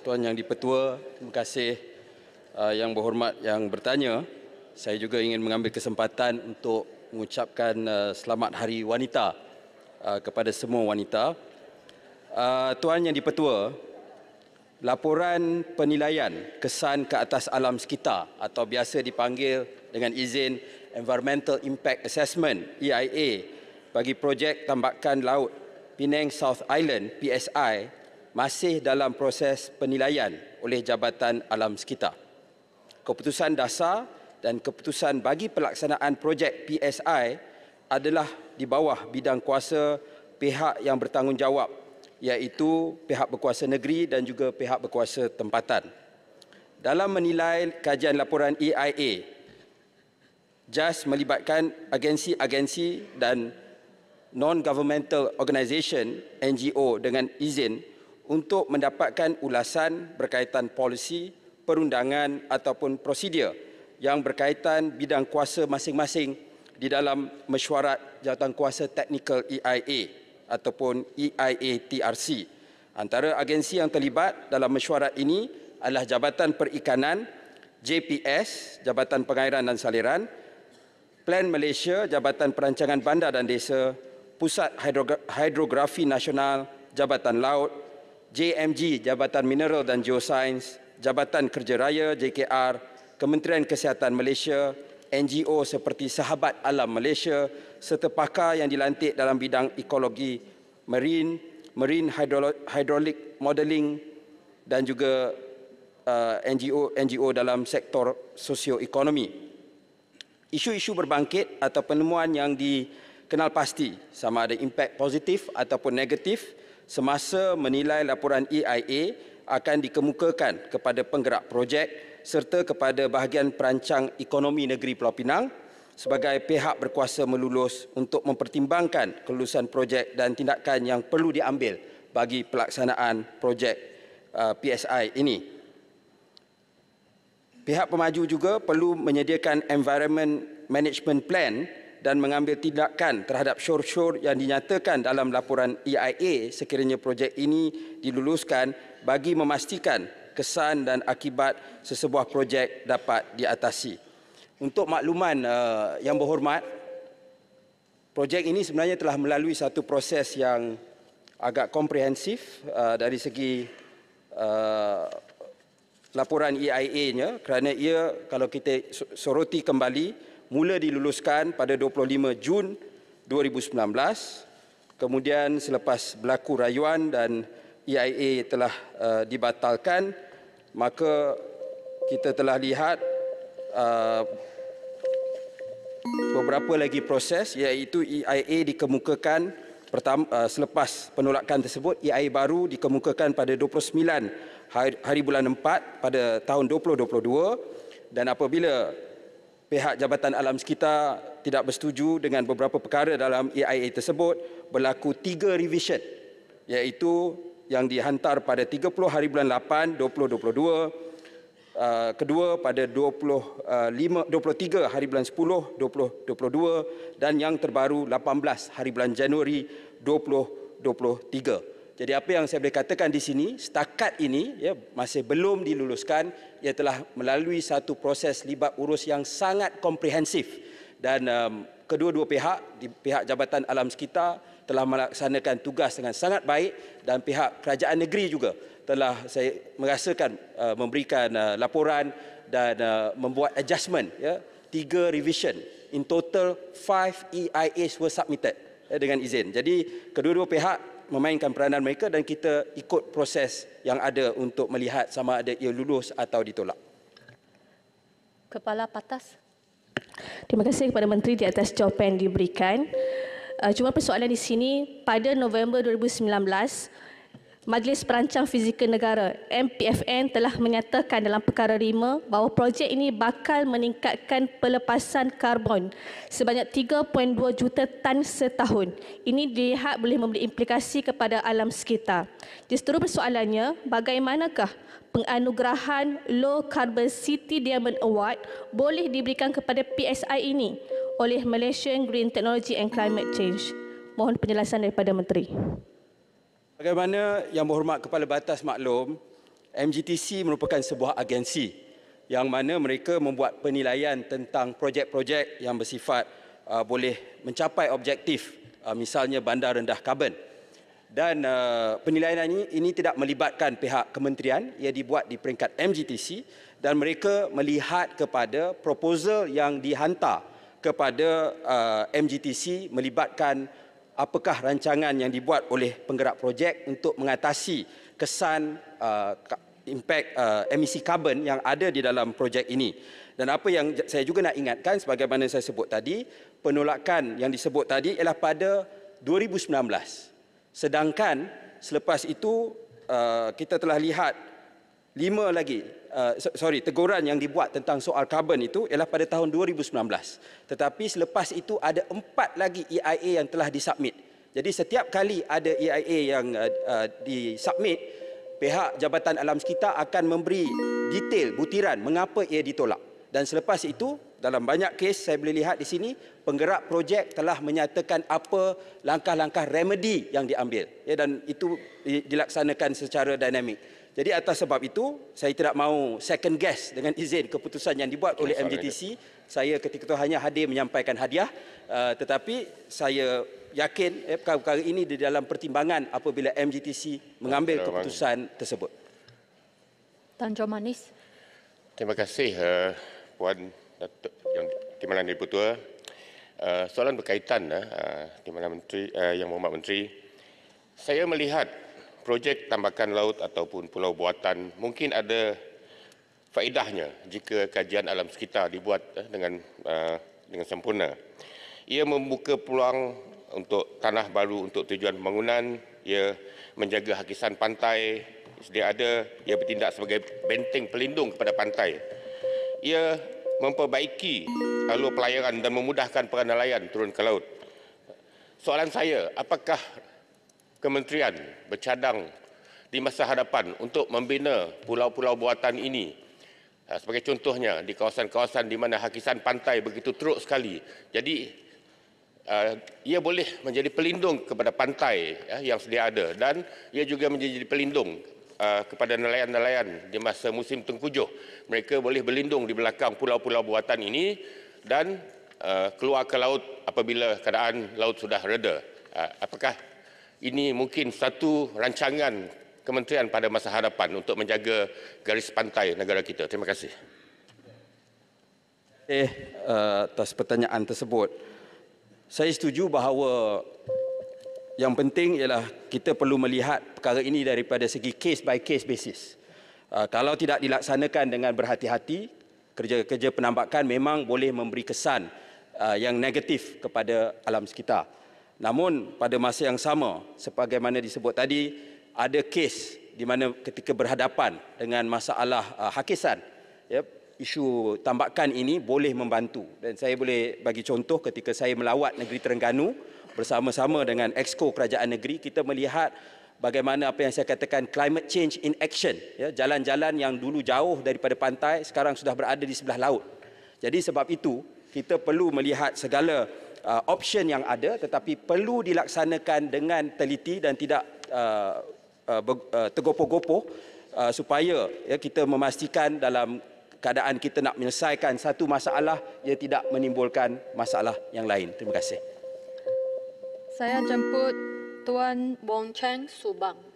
Tuan Yang Dipertua, terima kasih uh, yang berhormat yang bertanya. Saya juga ingin mengambil kesempatan untuk mengucapkan uh, selamat Hari Wanita uh, kepada semua wanita. Tuan Yang Dipertua, laporan penilaian kesan ke atas alam sekitar atau biasa dipanggil dengan izin Environmental Impact Assessment EIA bagi projek tambakan laut Penang South Island PSI masih dalam proses penilaian oleh Jabatan Alam Sekitar. Keputusan dasar dan keputusan bagi pelaksanaan projek PSI adalah di bawah bidang kuasa pihak yang bertanggungjawab iaitu pihak berkuasa negeri dan juga pihak berkuasa tempatan. Dalam menilai kajian laporan EIA, JAS melibatkan agensi-agensi dan non-governmental organisation NGO dengan izin untuk mendapatkan ulasan berkaitan polisi, perundangan ataupun prosedur yang berkaitan bidang kuasa masing-masing di dalam mesyuarat kuasa teknikal EIA ataupun EIA TRC. Antara agensi yang terlibat dalam mesyuarat ini adalah Jabatan Perikanan JPS, Jabatan Pengairan dan Saliran, Plan Malaysia, Jabatan Perancangan Bandar dan Desa, Pusat Hidrografi Nasional, Jabatan Laut, JMG Jabatan Mineral dan Geoscience, Jabatan Kerja Raya JKR, Kementerian Kesihatan Malaysia, NGO seperti Sahabat Alam Malaysia serta pakar yang dilantik dalam bidang ekologi marine, marine hydraulic modelling dan juga uh, NGO NGO dalam sektor sosioekonomi. Isu-isu berbangkit atau penemuan yang dikenal pasti sama ada impak positif ataupun negatif semasa menilai laporan EIA akan dikemukakan kepada penggerak projek serta kepada bahagian perancang ekonomi negeri Pulau Pinang sebagai pihak berkuasa melulus untuk mempertimbangkan kelulusan projek dan tindakan yang perlu diambil bagi pelaksanaan projek uh, PSI ini. Pihak pemaju juga perlu menyediakan environment management plan dan mengambil tindakan terhadap syur-syur yang dinyatakan dalam laporan EIA sekiranya projek ini diluluskan bagi memastikan kesan dan akibat sesebuah projek dapat diatasi. Untuk makluman uh, yang berhormat, projek ini sebenarnya telah melalui satu proses yang agak komprehensif uh, dari segi uh, laporan EIA-nya kerana ia kalau kita soroti kembali mula diluluskan pada 25 Jun 2019 kemudian selepas berlaku rayuan dan EIA telah uh, dibatalkan maka kita telah lihat uh, beberapa lagi proses iaitu EIA dikemukakan pertama uh, selepas penolakan tersebut EIA baru dikemukakan pada 29 hari, hari bulan 4 pada tahun 2022 dan apabila pihak Jabatan Alam Sekitar tidak bersetuju dengan beberapa perkara dalam EIA tersebut berlaku tiga revision iaitu yang dihantar pada 30 hari bulan 8 2022 uh, kedua pada 25 23 uh, hari bulan 10 2022 dan yang terbaru 18 hari bulan Januari 2023 jadi apa yang saya boleh katakan di sini, setakat ini ya, masih belum diluluskan, ia telah melalui satu proses libat urus yang sangat komprehensif. Dan um, kedua-dua pihak, di pihak Jabatan Alam Sekitar telah melaksanakan tugas dengan sangat baik dan pihak kerajaan negeri juga telah saya merasakan uh, memberikan uh, laporan dan uh, membuat adjustment ya tiga revision in total five EIAs were submitted ya, dengan izin jadi kedua-dua pihak memainkan peranan mereka dan kita ikut proses yang ada untuk melihat sama ada ia lulus atau ditolak. Kepala Patas. Terima kasih kepada Menteri di atas jawapan diberikan. Uh, cuma persoalan di sini pada November 2019 Majlis Perancang Fizikal Negara MPFN telah menyatakan dalam perkara lima bahawa projek ini bakal meningkatkan pelepasan karbon sebanyak 3.2 juta tan setahun. Ini dilihat boleh memberi implikasi kepada alam sekitar. Justeru persoalannya, bagaimanakah penganugerahan Low Carbon City Diamond Award boleh diberikan kepada PSI ini oleh Malaysian Green Technology and Climate Change? Mohon penjelasan daripada Menteri. Bagaimana Yang Berhormat Kepala Batas maklum, MGTC merupakan sebuah agensi yang mana mereka membuat penilaian tentang projek-projek yang bersifat uh, boleh mencapai objektif uh, misalnya bandar rendah karbon. Dan uh, penilaian ini, ini tidak melibatkan pihak kementerian, ia dibuat di peringkat MGTC dan mereka melihat kepada proposal yang dihantar kepada uh, MGTC melibatkan apakah rancangan yang dibuat oleh penggerak projek untuk mengatasi kesan uh, impak uh, emisi karbon yang ada di dalam projek ini. Dan apa yang saya juga nak ingatkan sebagaimana saya sebut tadi, penolakan yang disebut tadi ialah pada 2019. Sedangkan selepas itu uh, kita telah lihat lima lagi uh, sorry teguran yang dibuat tentang soal karbon itu ialah pada tahun 2019 tetapi selepas itu ada empat lagi EIA yang telah disubmit jadi setiap kali ada EIA yang uh, uh, disubmit pihak jabatan alam sekitar akan memberi detail butiran mengapa ia ditolak dan selepas itu dalam banyak kes saya boleh lihat di sini penggerak projek telah menyatakan apa langkah-langkah remedy yang diambil ya dan itu dilaksanakan secara dinamik jadi atas sebab itu saya tidak mahu second guess dengan izin keputusan yang dibuat oleh MGTc. Saya ketika itu hanya hadir menyampaikan hadiah eh, tetapi saya yakin eh, perkara-perkara ini di dalam pertimbangan apabila MGTc mengambil keputusan tersebut. Tan Jo Manis. Terima kasih eh, Puan Datuk Yang Timbalan Ibu Tua. soalan berkaitan Timbalan Menteri Yang Muhammad Menteri. Saya melihat projek tambakan laut ataupun pulau buatan mungkin ada faedahnya jika kajian alam sekitar dibuat eh, dengan eh, dengan sempurna. Ia membuka peluang untuk tanah baru untuk tujuan pembangunan, ia menjaga hakisan pantai, sedia ada ia bertindak sebagai benteng pelindung kepada pantai. Ia memperbaiki alur pelayaran dan memudahkan para nelayan turun ke laut. Soalan saya, apakah kementerian bercadang di masa hadapan untuk membina pulau-pulau buatan ini. Ah, sebagai contohnya di kawasan-kawasan di mana hakisan pantai begitu teruk sekali. Jadi ah, ia boleh menjadi pelindung kepada pantai ya, yang sedia ada dan ia juga menjadi pelindung ah, kepada nelayan-nelayan di masa musim tengkujuh. Mereka boleh berlindung di belakang pulau-pulau buatan ini dan keluar ke laut apabila keadaan laut sudah reda. Apakah ini mungkin satu rancangan kementerian pada masa hadapan untuk menjaga garis pantai negara kita. Terima kasih. Eh, eh, atas pertanyaan tersebut. Saya setuju bahawa yang penting ialah kita perlu melihat perkara ini daripada segi case by case basis. Eh, kalau tidak dilaksanakan dengan berhati-hati, kerja-kerja penambakan memang boleh memberi kesan eh, yang negatif kepada alam sekitar. Namun pada masa yang sama sebagaimana disebut tadi ada kes di mana ketika berhadapan dengan masalah uh, hakisan ya isu tambakan ini boleh membantu dan saya boleh bagi contoh ketika saya melawat negeri Terengganu bersama-sama dengan exco kerajaan negeri kita melihat bagaimana apa yang saya katakan climate change in action ya jalan-jalan yang dulu jauh daripada pantai sekarang sudah berada di sebelah laut jadi sebab itu kita perlu melihat segala uh, option yang ada tetapi perlu dilaksanakan dengan teliti dan tidak uh, uh, uh, tergopoh-gopoh uh, supaya ya, kita memastikan dalam keadaan kita nak menyelesaikan satu masalah ia tidak menimbulkan masalah yang lain. Terima kasih. Saya jemput Tuan Wong Cheng Subang.